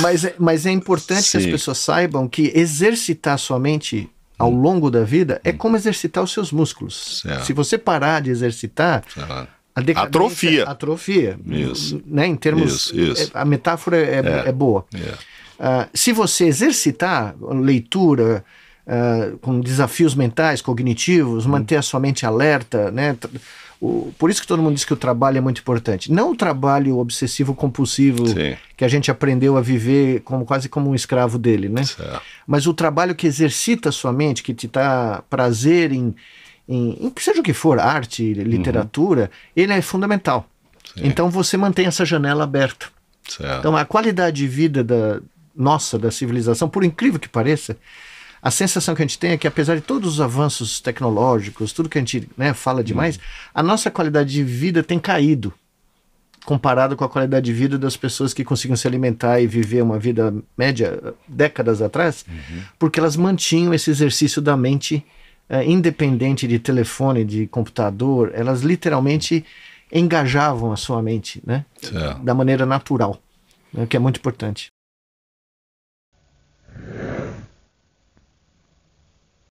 Mas, é, mas é importante Sim. que as pessoas saibam que exercitar sua mente ao hum. longo da vida é hum. como exercitar os seus músculos. Certo. Se você parar de exercitar, a atrofia. Atrofia. Isso. Né, em termos. Isso, isso. É, a metáfora é, é. é boa. É. Uh, se você exercitar leitura, uh, com desafios mentais, cognitivos, hum. manter a sua mente alerta, né? O, por isso que todo mundo diz que o trabalho é muito importante. Não o trabalho obsessivo compulsivo Sim. que a gente aprendeu a viver como quase como um escravo dele, né? Certo. Mas o trabalho que exercita a sua mente, que te dá prazer em, em, em seja o que for, arte, uhum. literatura, uhum. ele é fundamental. Sim. Então você mantém essa janela aberta. Certo. Então a qualidade de vida da nossa da civilização, por incrível que pareça, a sensação que a gente tem é que, apesar de todos os avanços tecnológicos, tudo que a gente né, fala demais, uhum. a nossa qualidade de vida tem caído comparado com a qualidade de vida das pessoas que conseguiam se alimentar e viver uma vida média décadas atrás, uhum. porque elas mantinham esse exercício da mente eh, independente de telefone, de computador, elas literalmente engajavam a sua mente, né? Da maneira natural, né, que é muito importante.